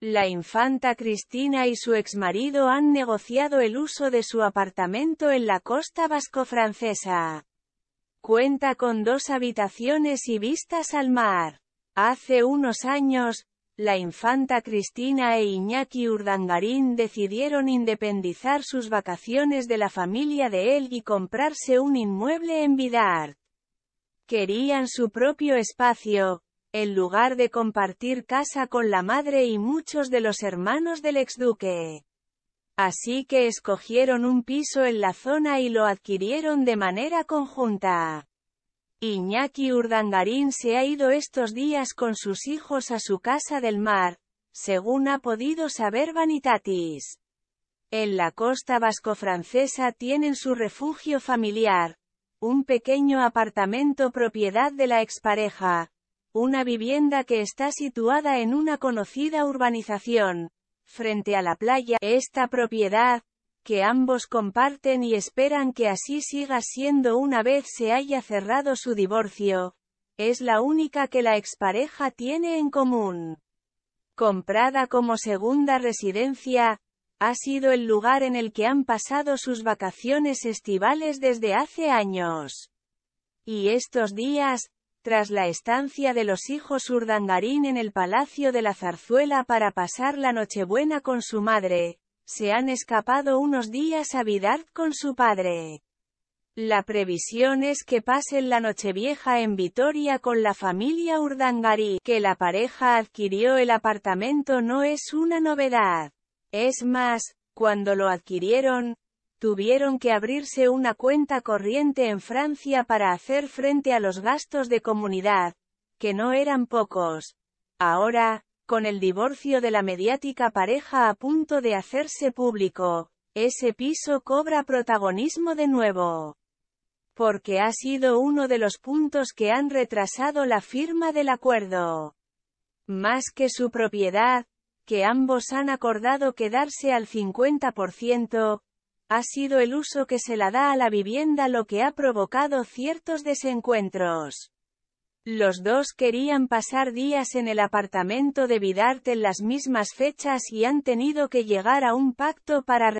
La infanta Cristina y su exmarido han negociado el uso de su apartamento en la costa vasco-francesa. Cuenta con dos habitaciones y vistas al mar. Hace unos años, la infanta Cristina e Iñaki Urdangarín decidieron independizar sus vacaciones de la familia de él y comprarse un inmueble en Vidart. Querían su propio espacio, en lugar de compartir casa con la madre y muchos de los hermanos del exduque. Así que escogieron un piso en la zona y lo adquirieron de manera conjunta. Iñaki Urdangarín se ha ido estos días con sus hijos a su casa del mar, según ha podido saber Vanitatis. En la costa vasco-francesa tienen su refugio familiar, un pequeño apartamento propiedad de la expareja, una vivienda que está situada en una conocida urbanización, frente a la playa, esta propiedad, que ambos comparten y esperan que así siga siendo una vez se haya cerrado su divorcio, es la única que la expareja tiene en común. Comprada como segunda residencia, ha sido el lugar en el que han pasado sus vacaciones estivales desde hace años. Y estos días, tras la estancia de los hijos Urdangarín en el Palacio de la Zarzuela para pasar la Nochebuena con su madre, se han escapado unos días a Vidart con su padre. La previsión es que pasen la Nochevieja en Vitoria con la familia Urdangarí. Que la pareja adquirió el apartamento no es una novedad. Es más, cuando lo adquirieron, tuvieron que abrirse una cuenta corriente en Francia para hacer frente a los gastos de comunidad, que no eran pocos. Ahora, con el divorcio de la mediática pareja a punto de hacerse público, ese piso cobra protagonismo de nuevo. Porque ha sido uno de los puntos que han retrasado la firma del acuerdo. Más que su propiedad, que ambos han acordado quedarse al 50%, ha sido el uso que se la da a la vivienda lo que ha provocado ciertos desencuentros. Los dos querían pasar días en el apartamento de Vidarte en las mismas fechas y han tenido que llegar a un pacto para